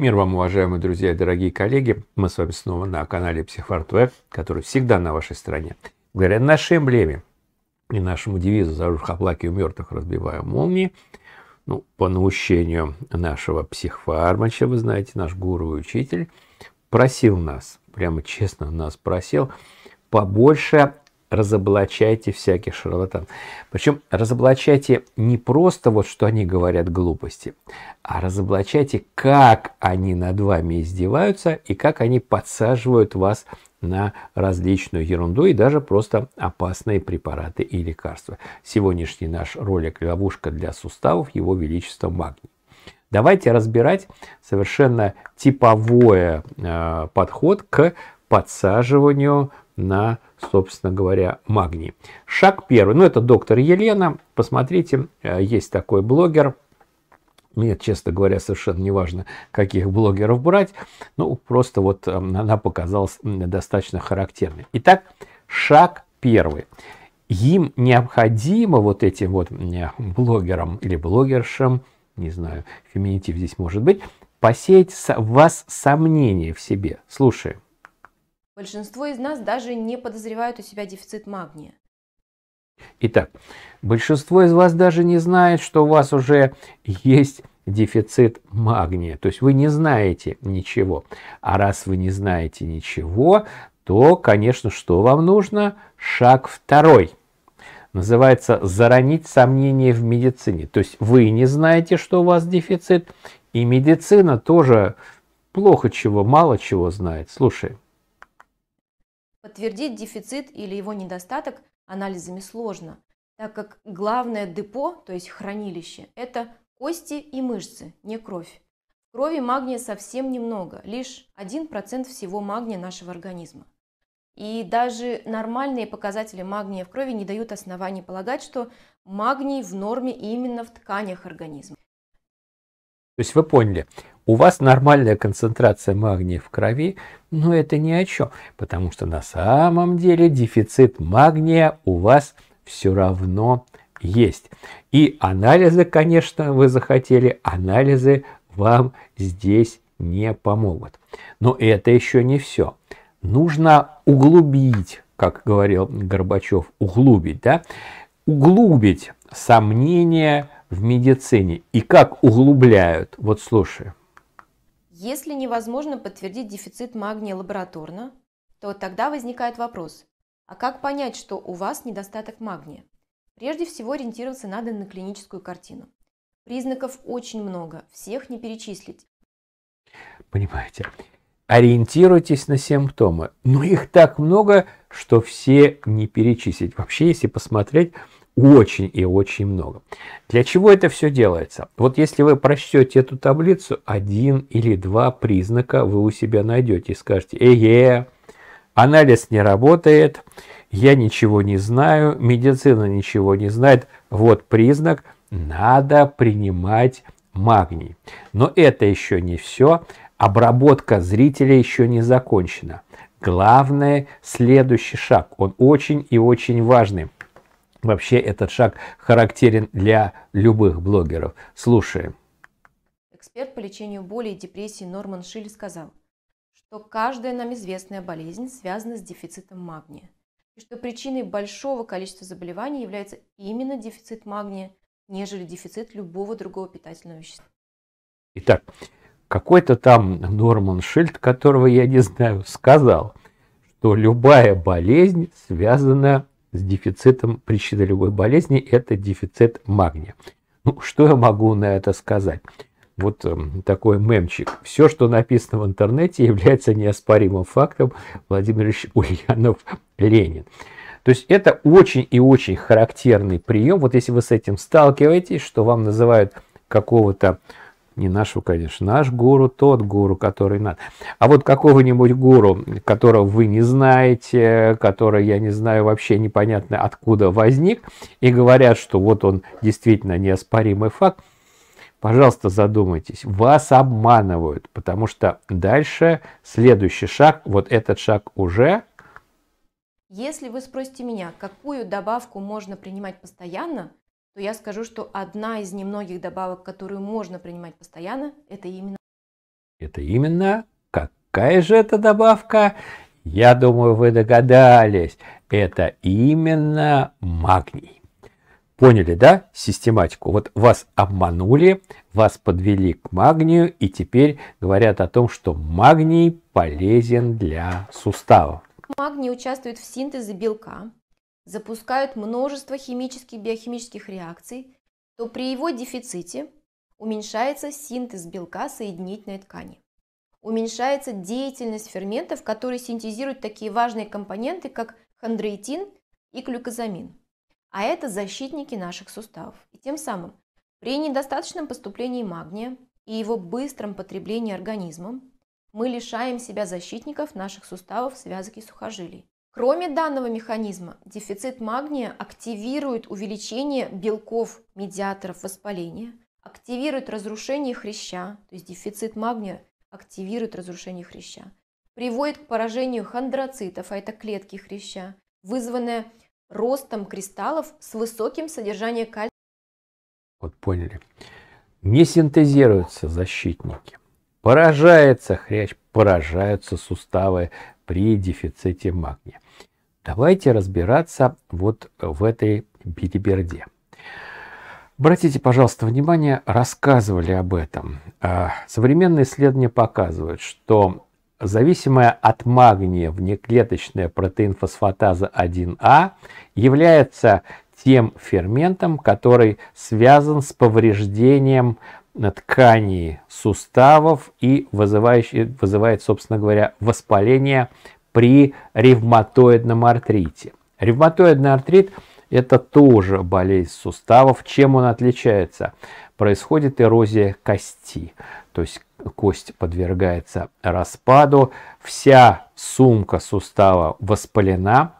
Мир вам, уважаемые друзья и дорогие коллеги. Мы с вами снова на канале Психфар ТВ, который всегда на вашей стороне. Благодаря нашей эмблеме и нашему девизу «За рух оплакиваю мертвых, разбиваю молнии», ну, по наущению нашего психфармача, вы знаете, наш гуру и учитель, просил нас, прямо честно нас просил, побольше разоблачайте всяких шарлатан. Причем разоблачайте не просто вот, что они говорят глупости, а разоблачайте, как они над вами издеваются и как они подсаживают вас на различную ерунду и даже просто опасные препараты и лекарства. Сегодняшний наш ролик «Ловушка для суставов. Его Величество Магний». Давайте разбирать совершенно типовой э, подход к подсаживанию на, собственно говоря, магний. Шаг первый. Ну, это доктор Елена. Посмотрите, э, есть такой блогер. Мне, честно говоря, совершенно не важно, каких блогеров брать. Ну, просто вот э, она показалась достаточно характерной. Итак, шаг первый им необходимо вот этим вот э, блогерам или блогершам, не знаю, феминитив здесь может быть, посеять в вас сомнения в себе. Слушай, Большинство из нас даже не подозревают у себя дефицит магния. Итак, большинство из вас даже не знает, что у вас уже есть дефицит магния. То есть вы не знаете ничего. А раз вы не знаете ничего, то, конечно, что вам нужно? Шаг второй. Называется «заронить сомнения в медицине». То есть вы не знаете, что у вас дефицит, и медицина тоже плохо чего, мало чего знает. Слушай, Подтвердить дефицит или его недостаток анализами сложно, так как главное депо, то есть хранилище, это кости и мышцы, не кровь. В крови магния совсем немного, лишь 1% всего магния нашего организма. И даже нормальные показатели магния в крови не дают оснований полагать, что магний в норме именно в тканях организма. То есть вы поняли, у вас нормальная концентрация магния в крови, но это ни о чем, потому что на самом деле дефицит магния у вас все равно есть. И анализы, конечно, вы захотели, анализы вам здесь не помогут. Но это еще не все. Нужно углубить, как говорил Горбачев, углубить, да, углубить сомнения в медицине. И как углубляют, вот слушай, если невозможно подтвердить дефицит магния лабораторно, то тогда возникает вопрос, а как понять, что у вас недостаток магния? Прежде всего ориентироваться надо на клиническую картину. Признаков очень много, всех не перечислить. Понимаете, ориентируйтесь на симптомы, но их так много, что все не перечислить. Вообще, если посмотреть, очень и очень много. Для чего это все делается? Вот если вы прочтете эту таблицу, один или два признака вы у себя найдете и скажете, эге, анализ не работает, я ничего не знаю, медицина ничего не знает, вот признак, надо принимать магний. Но это еще не все, обработка зрителя еще не закончена. Главное, следующий шаг, он очень и очень важный – Вообще этот шаг характерен для любых блогеров. Слушаем. Эксперт по лечению боли и депрессии Норман Шиль сказал, что каждая нам известная болезнь связана с дефицитом магния, и что причиной большого количества заболеваний является именно дефицит магния, нежели дефицит любого другого питательного вещества. Итак, какой-то там Норман Шильд, которого я не знаю, сказал, что любая болезнь связана с дефицитом, причина любой болезни – это дефицит магния. Ну, что я могу на это сказать? Вот э, такой мемчик. Все, что написано в интернете, является неоспоримым фактом Владимир Ильич Ульянов Ленин. То есть это очень и очень характерный прием. Вот если вы с этим сталкиваетесь, что вам называют какого-то не нашу, конечно. Наш гуру тот гуру, который надо. А вот какого-нибудь гуру, которого вы не знаете, который, я не знаю, вообще непонятно откуда возник, и говорят, что вот он действительно неоспоримый факт, пожалуйста, задумайтесь, вас обманывают, потому что дальше следующий шаг, вот этот шаг уже... Если вы спросите меня, какую добавку можно принимать постоянно, то я скажу, что одна из немногих добавок, которую можно принимать постоянно, это именно... Это именно? Какая же это добавка? Я думаю, вы догадались. Это именно магний. Поняли, да, систематику? Вот вас обманули, вас подвели к магнию, и теперь говорят о том, что магний полезен для суставов. Магний участвует в синтезе белка, запускают множество химических биохимических реакций, то при его дефиците уменьшается синтез белка соединительной ткани. Уменьшается деятельность ферментов, которые синтезируют такие важные компоненты, как хондроитин и глюкозамин. А это защитники наших суставов. И тем самым при недостаточном поступлении магния и его быстром потреблении организмом мы лишаем себя защитников наших суставов, связок и сухожилий. Кроме данного механизма, дефицит магния активирует увеличение белков медиаторов воспаления, активирует разрушение хряща, то есть дефицит магния активирует разрушение хряща, приводит к поражению хондроцитов, а это клетки хряща, вызванное ростом кристаллов с высоким содержанием кальция. Вот поняли. Не синтезируются защитники. Поражается хрящ, поражаются суставы, при дефиците магния. Давайте разбираться вот э, в этой билиберде. Обратите, пожалуйста, внимание, рассказывали об этом. А, современные исследования показывают, что зависимая от магния внеклеточная протеинфосфатаза 1А является тем ферментом, который связан с повреждением тканей суставов и вызывает, собственно говоря, воспаление при ревматоидном артрите. Ревматоидный артрит – это тоже болезнь суставов. Чем он отличается? Происходит эрозия кости, то есть кость подвергается распаду, вся сумка сустава воспалена,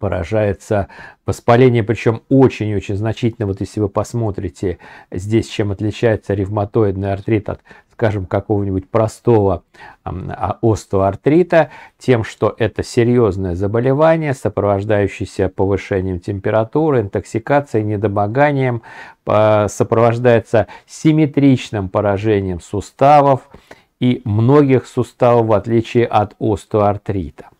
поражается воспаление, причем очень-очень значительно. Вот если вы посмотрите здесь, чем отличается ревматоидный артрит от, скажем, какого-нибудь простого а, остеоартрита, тем, что это серьезное заболевание, сопровождающееся повышением температуры, интоксикацией, недомоганием, сопровождается симметричным поражением суставов и многих суставов, в отличие от остеоартрита.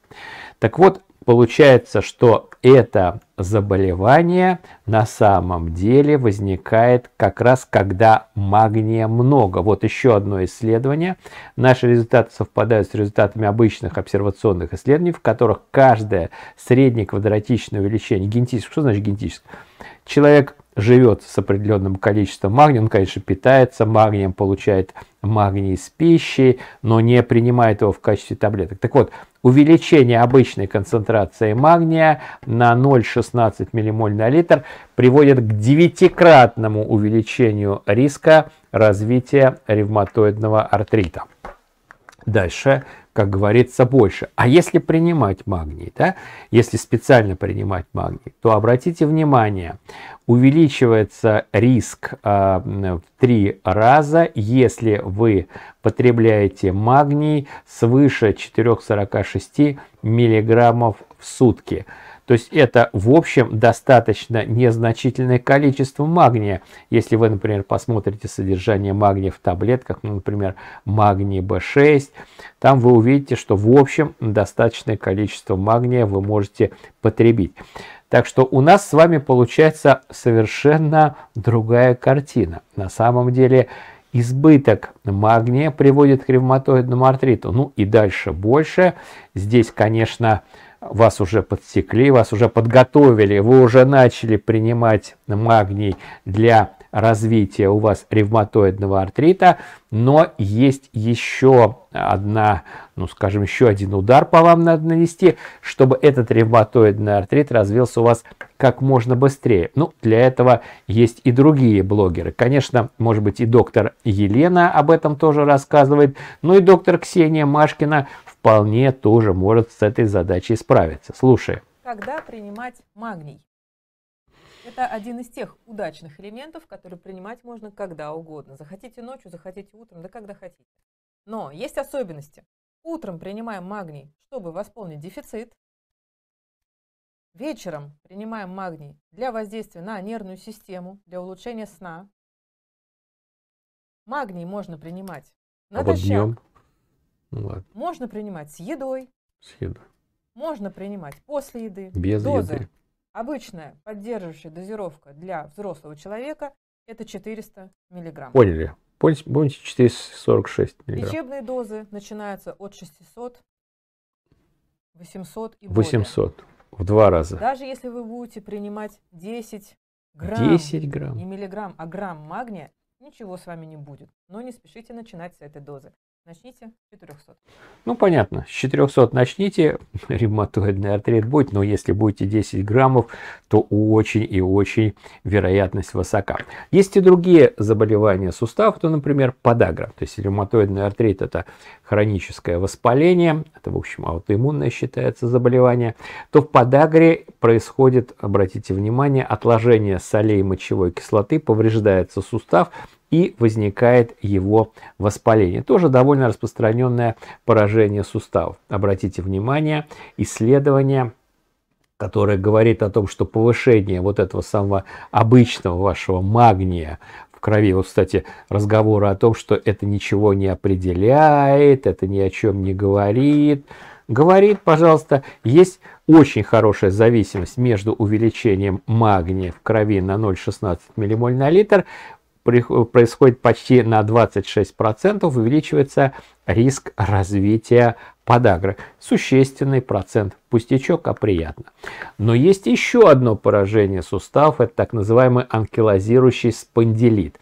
Так вот, получается, что это заболевание на самом деле возникает как раз, когда магния много. Вот еще одно исследование. Наши результаты совпадают с результатами обычных обсервационных исследований, в которых каждое среднеквадратичное увеличение генетическое, что значит генетическое? Человек живет с определенным количеством магния, он, конечно, питается магнием, получает магний из пищи, но не принимает его в качестве таблеток. Так вот, увеличение обычной концентрации магния на 0,16 ммоль на литр приводит к девятикратному увеличению риска развития ревматоидного артрита. Дальше как говорится, больше. А если принимать магний, да, если специально принимать магний, то обратите внимание, увеличивается риск э, в три раза, если вы потребляете магний свыше 4,46 миллиграммов в сутки. То есть это в общем достаточно незначительное количество магния. Если вы, например, посмотрите содержание магния в таблетках, ну, например, магний B6, там вы увидите, что в общем достаточное количество магния вы можете потребить. Так что у нас с вами получается совершенно другая картина. На самом деле Избыток магния приводит к ревматоидному артриту. Ну и дальше больше. Здесь, конечно, вас уже подсекли, вас уже подготовили, вы уже начали принимать магний для развития у вас ревматоидного артрита, но есть еще одна, ну скажем, еще один удар по вам надо нанести, чтобы этот ревматоидный артрит развился у вас как можно быстрее. Ну, для этого есть и другие блогеры. Конечно, может быть, и доктор Елена об этом тоже рассказывает, ну и доктор Ксения Машкина вполне тоже может с этой задачей справиться. Слушай. Когда принимать магний? Это один из тех удачных элементов, которые принимать можно когда угодно. Захотите ночью, захотите утром, да когда хотите. Но есть особенности. Утром принимаем магний, чтобы восполнить дефицит. Вечером принимаем магний для воздействия на нервную систему, для улучшения сна. Магний можно принимать натощак. А вот днем? Ну, ладно. Можно принимать с едой. С едой. Можно принимать после еды. Без дозы. еды. Обычная поддерживающая дозировка для взрослого человека – это 400 миллиграмм Поняли. Помните, помните 446 мг. Лечебные дозы начинаются от 600, 800 и 800. Более. В два раза. Даже если вы будете принимать 10 грамм, 10 грамм. не миллиграмм, а грамм магния, ничего с вами не будет. Но не спешите начинать с этой дозы. Начните с 400. Ну, понятно. С 400 начните, ревматоидный артрит будет, но если будете 10 граммов, то очень и очень вероятность высока. Есть и другие заболевания суставов, то, ну, например, подагра. То есть ревматоидный артрит – это хроническое воспаление, это, в общем, аутоиммунное считается заболевание, то в подагре происходит, обратите внимание, отложение солей мочевой кислоты, повреждается сустав, и возникает его воспаление. Тоже довольно распространенное поражение суставов. Обратите внимание, исследование, которое говорит о том, что повышение вот этого самого обычного вашего магния в крови. Вот, кстати, разговоры о том, что это ничего не определяет, это ни о чем не говорит. Говорит, пожалуйста, есть очень хорошая зависимость между увеличением магния в крови на 0,16 ммоль на литр происходит почти на 26%, увеличивается риск развития подагры. Существенный процент, пустячок, а приятно. Но есть еще одно поражение суставов, это так называемый анкилозирующий спондилит.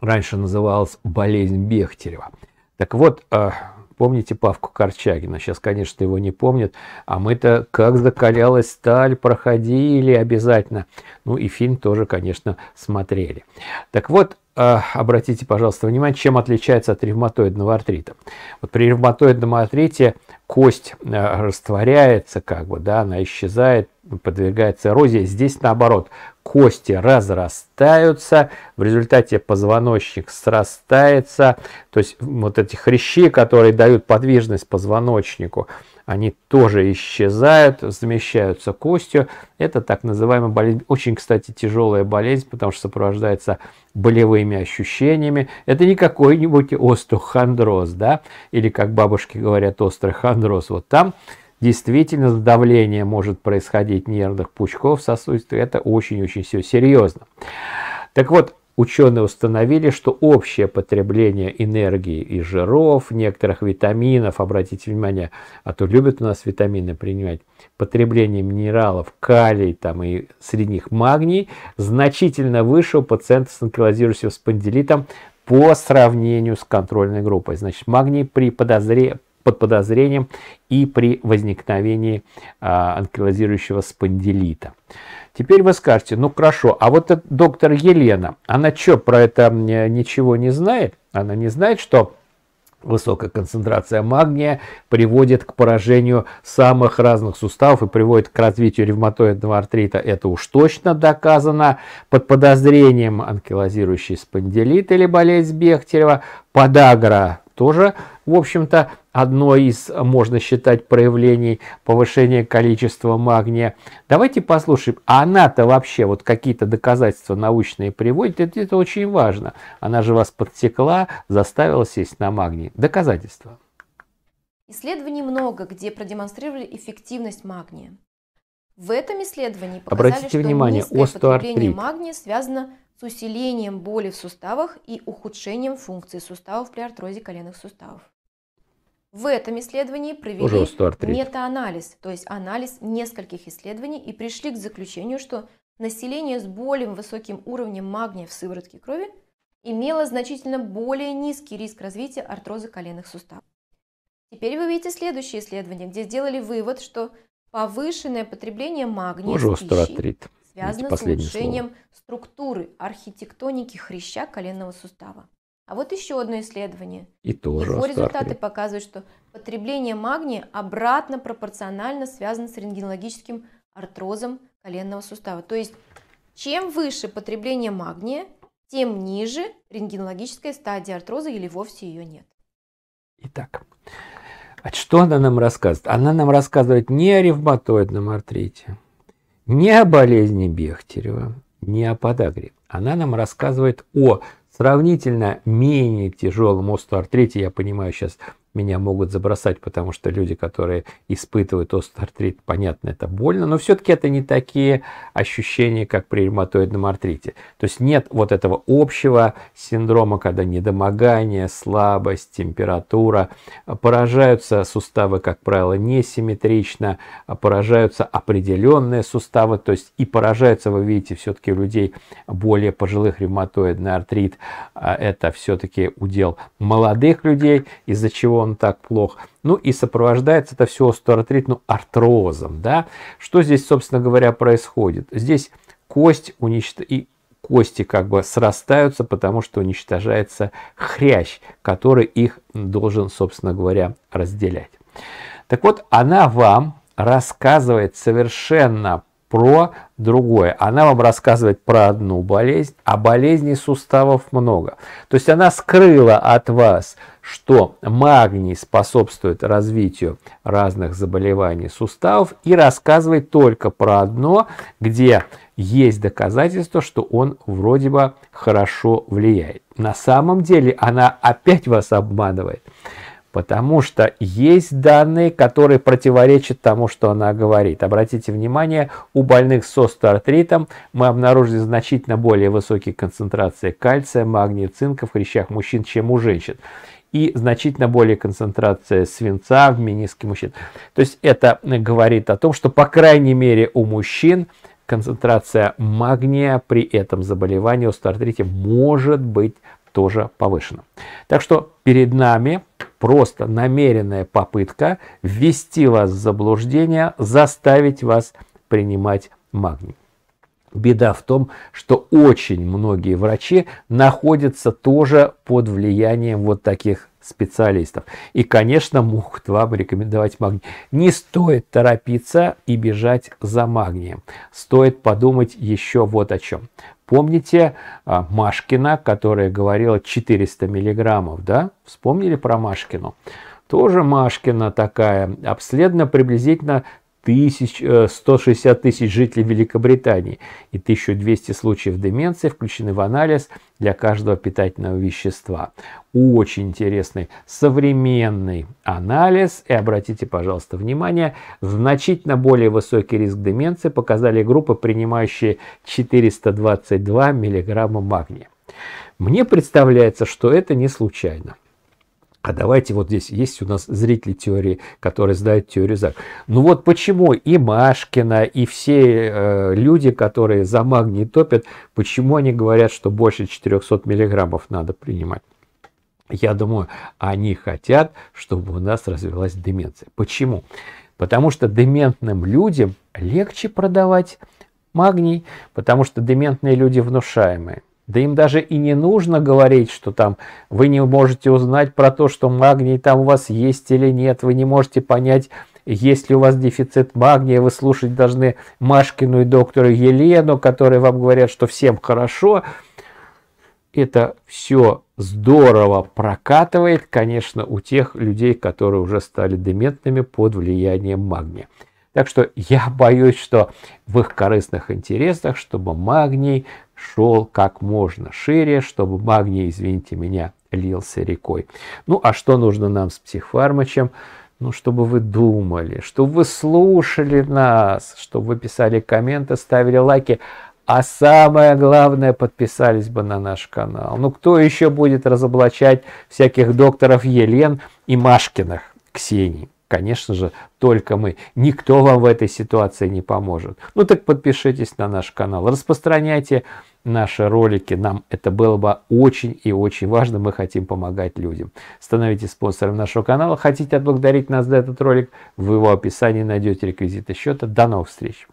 Раньше называлась болезнь Бехтерева. Так вот, э, Помните Павку Корчагина? Сейчас, конечно, его не помнят. А мы-то как закалялась сталь, проходили обязательно. Ну и фильм тоже, конечно, смотрели. Так вот, а, обратите, пожалуйста, внимание, чем отличается от ревматоидного артрита. Вот при ревматоидном артрите кость а, растворяется, как бы, да, она исчезает, подвергается эрозии. Здесь наоборот, кости разрастаются, в результате позвоночник срастается, то есть вот эти хрящи, которые дают подвижность позвоночнику, они тоже исчезают, замещаются костью. Это так называемая болезнь, очень, кстати, тяжелая болезнь, потому что сопровождается болевыми ощущениями. Это не какой-нибудь остеохондроз, да, или как бабушки говорят, острый хондроз. Вот там действительно давление может происходить нервных пучков сосудистых. Это очень-очень все серьезно. Так вот, ученые установили, что общее потребление энергии и жиров, некоторых витаминов, обратите внимание, а то любят у нас витамины принимать, потребление минералов, калий там, и средних магний значительно выше у пациента с анкилозирующим спондилитом по сравнению с контрольной группой. Значит, магний при подозрении под подозрением и при возникновении а, анкилозирующего спондилита. Теперь вы скажете, ну хорошо, а вот этот доктор Елена, она что про это ничего не знает? Она не знает, что Высокая концентрация магния приводит к поражению самых разных суставов и приводит к развитию ревматоидного артрита. Это уж точно доказано под подозрением анкилозирующий спондилит или болезнь Бехтерева. Подагра тоже, в общем-то, одно из, э, можно считать, проявлений повышения количества магния. Давайте послушаем, а она-то вообще вот какие-то доказательства научные приводит, это, это очень важно. Она же вас подтекла, заставила сесть на магний. Доказательства. Исследований много, где продемонстрировали эффективность магния. В этом исследовании показали, Обратите что внимание, низкое потребление магния связано с усилением боли в суставах и ухудшением функции суставов при артрозе коленных суставов. В этом исследовании провели метаанализ, то есть анализ нескольких исследований и пришли к заключению, что население с более высоким уровнем магния в сыворотке крови имело значительно более низкий риск развития артроза коленных суставов. Теперь вы видите следующее исследование, где сделали вывод, что повышенное потребление магния Уже в пищи связано с улучшением слово. структуры архитектоники хряща коленного сустава. А вот еще одно исследование. И тоже Его результаты показывают, что потребление магния обратно пропорционально связано с рентгенологическим артрозом коленного сустава. То есть, чем выше потребление магния, тем ниже рентгенологическая стадия артроза или вовсе ее нет. Итак, а что она нам рассказывает? Она нам рассказывает не о ревматоидном артрите, не о болезни Бехтерева, не о подагре. Она нам рассказывает о сравнительно менее тяжелом остеоартрите, я понимаю, сейчас меня могут забросать, потому что люди, которые испытывают остеоартрит, понятно, это больно, но все-таки это не такие ощущения, как при ревматоидном артрите. То есть нет вот этого общего синдрома, когда недомогание, слабость, температура, а, поражаются суставы, как правило, несимметрично, а, поражаются определенные суставы, то есть и поражаются, вы видите, все-таки у людей более пожилых ревматоидный артрит, а, это все-таки удел молодых людей, из-за чего он так плох. Ну и сопровождается это все остеоартритным ну, артрозом. Да? Что здесь, собственно говоря, происходит? Здесь кость уничтожена, кости как бы срастаются, потому что уничтожается хрящ, который их должен, собственно говоря, разделять. Так вот, она вам рассказывает совершенно про другое. Она вам рассказывает про одну болезнь, а болезней суставов много. То есть она скрыла от вас, что магний способствует развитию разных заболеваний суставов и рассказывает только про одно, где есть доказательства, что он вроде бы хорошо влияет. На самом деле она опять вас обманывает. Потому что есть данные, которые противоречат тому, что она говорит. Обратите внимание, у больных с остеоартритом мы обнаружили значительно более высокие концентрации кальция, магния, цинка в хрящах мужчин, чем у женщин. И значительно более концентрация свинца в мениске мужчин. То есть это говорит о том, что по крайней мере у мужчин концентрация магния при этом заболевании остеоартрите может быть тоже повышена. Так что перед нами просто намеренная попытка ввести вас в заблуждение, заставить вас принимать магний. Беда в том, что очень многие врачи находятся тоже под влиянием вот таких специалистов. И, конечно, могут вам рекомендовать магний. Не стоит торопиться и бежать за магнием. Стоит подумать еще вот о чем. Помните а, Машкина, которая говорила 400 миллиграммов, да? Вспомнили про Машкину? Тоже Машкина такая, обследована приблизительно тысяч, 160 э, тысяч жителей Великобритании и 1200 случаев деменции включены в анализ для каждого питательного вещества. Очень интересный современный анализ. И обратите, пожалуйста, внимание, значительно более высокий риск деменции показали группы, принимающие 422 миллиграмма магния. Мне представляется, что это не случайно. А давайте вот здесь есть у нас зрители теории, которые знают теорию ЗАГ. Ну вот почему и Машкина, и все э, люди, которые за магний топят, почему они говорят, что больше 400 миллиграммов надо принимать? Я думаю, они хотят, чтобы у нас развилась деменция. Почему? Потому что дементным людям легче продавать магний, потому что дементные люди внушаемые. Да им даже и не нужно говорить, что там вы не можете узнать про то, что магний там у вас есть или нет, вы не можете понять, есть ли у вас дефицит магния, вы слушать должны Машкину и доктора Елену, которые вам говорят, что всем хорошо. Это все здорово прокатывает, конечно, у тех людей, которые уже стали дементными под влиянием магния. Так что я боюсь, что в их корыстных интересах, чтобы магний шел как можно шире, чтобы магний, извините меня, лился рекой. Ну а что нужно нам с психфармачем? Ну, чтобы вы думали, чтобы вы слушали нас, чтобы вы писали комменты, ставили лайки, а самое главное, подписались бы на наш канал. Ну, кто еще будет разоблачать всяких докторов Елен и Машкиных Ксении? Конечно же, только мы. Никто вам в этой ситуации не поможет. Ну так подпишитесь на наш канал, распространяйте наши ролики. Нам это было бы очень и очень важно. Мы хотим помогать людям. Становитесь спонсором нашего канала. Хотите отблагодарить нас за этот ролик? В его описании найдете реквизиты счета. До новых встреч!